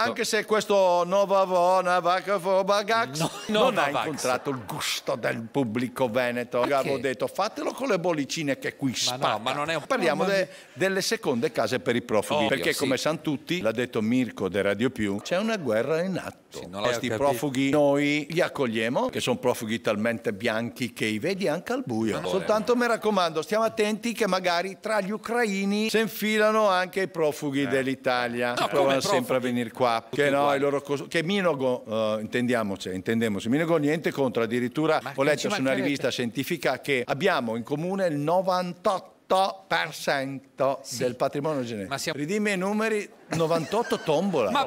Certo. Anche se questo Novavona Vacafobagax no, non ha incontrato il gusto del pubblico veneto. Perché? Avevo detto fatelo con le bollicine che qui ma no, ma non è un... Parliamo de, delle seconde case per i profughi. Ovvio, perché sì. come san tutti, l'ha detto Mirko de Radio Più, c'è una guerra in atto. Sì, Questi profughi noi li accogliamo, che sono profughi talmente bianchi che i vedi anche al buio. Soltanto mi raccomando, stiamo attenti che magari tra gli ucraini si infilano anche i profughi eh. dell'Italia. No, provano sempre a venire qua qua, che, no, loro, che Minogo, uh, intendiamoci, intendiamoci, Minogo niente contro, addirittura Ma ho letto su una rivista scientifica che abbiamo in comune il 98 98% sì. del patrimonio genetico. Siamo... Ridimmi i numeri, 98 tombola. Ma...